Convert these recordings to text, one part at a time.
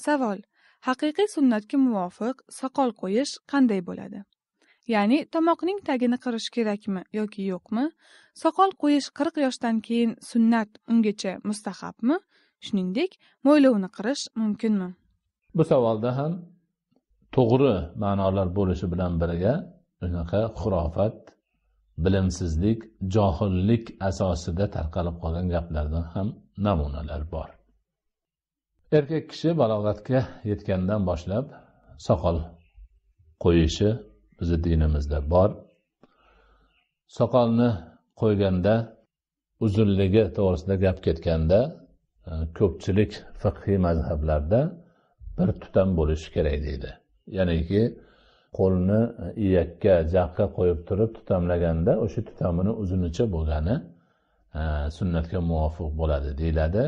Savol: Haqiqiy sunnatga muvofiq soqol qo'yish qanday bo'ladi? Ya'ni tomoqning tagini qirish kerakmi yoki yo'qmi? Soqol qo'yish 40 yoshdan keyin sunnat, ungacha mustahabmi? Shuningdek, mo'ylovni qirish mumkinmi? Bu savolda ham to'g'ri ma'nolar bo'lishi bilan birga unaqa xurofat, bilimsizlik, johillik asosida tarqalib qolgan gaplardan ham namunalar bor. erkak kishi balog'atga yetgandan boshlab soqol qo'yishi bizni dinimizda bor soqolni qo'yganda uzunligi to'g'risida gap ketganda e, ko'pchilik fiqhiy mazhablarda bir tutam bo'lishi kerak deydi ya'niki qo'lni iyakka jaqqa qo'yib turib tutamlaganda o'sha tutamini uzunicha bo'lgani e, sunnatga muvofiq bo'ladi deyiladi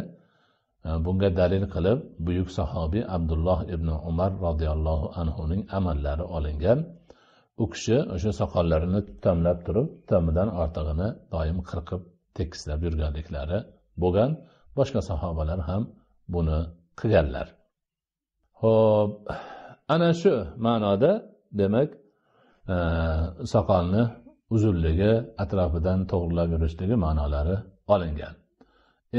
bunga dalil qilib buyuk sahobiy abdulloh ibn umar roziyallohu anhuning amallari olingan u kishi o'sha soqollarini tutamlab turib tutamidan ortig'ini doim qirqib tekislab yurganliklari bo'lgan boshqa sahobalar ham buni qilganlar ho'p ana shu ma'noda demak e, soqolni uzunligi atrofidan to'g'rilab yurishligi ma'nolari olingan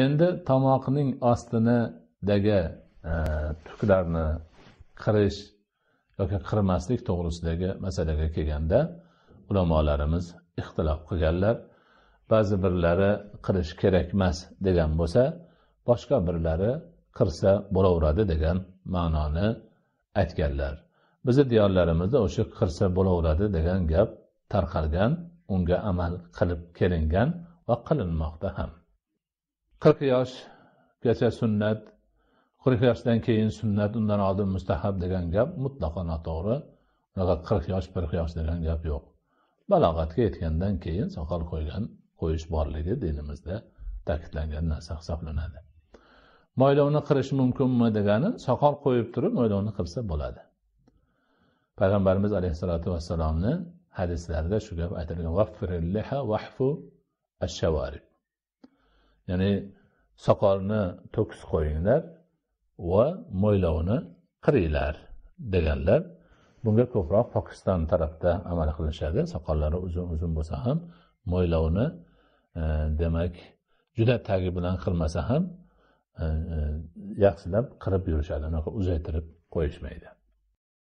endi tomoqning ostini dagi e, tuklarni qirish yoki qirmaslik to'g'risidagi masalaga kelganda ulamolarimiz ixtilof qilganlar ba'zi birlari qirish kerak emas degan bo'lsa boshqa birlari qirsa bo'laveradi degan ma'noni aytganlar bizni diyorlarimizda o'sha qirsa bo'laveradi degan gap tarqalgan unga amal qilib kelingan va qilinmoqda ham qirq yoshgacha sunnat qirq yoshdan keyin sunnat undan oldin mustahab degan gap mutlaqo noto'g'ri unaqa qirq yosh qirq yosh degan gap yo'q balog'atga yetgandan keyin soqol qo'ygan qo'yish borligi dinimizda ta'kidlangan narsa hisoblanadi mo'ylovni qirish mumkinmi degani soqol qo'yib turib mo'ylovni qirsa bo'ladi payg'ambarimiz alayhissalotu vassalomni hadislarida shu gap aytilgan vahfu ashavarib ya'ni soqolni to'kis qo'yinglar va mo'ylovini qiringlar deganlar bunga ko'proq pokiston tarafda amal qilishadi soqollari uzun uzun bo'lsa ham mo'ylovni e, demak juda tagi bilan qilmasa ham e, e, yaxshilab qirib yurishadi unaqa uzaytirib qo'yishmaydi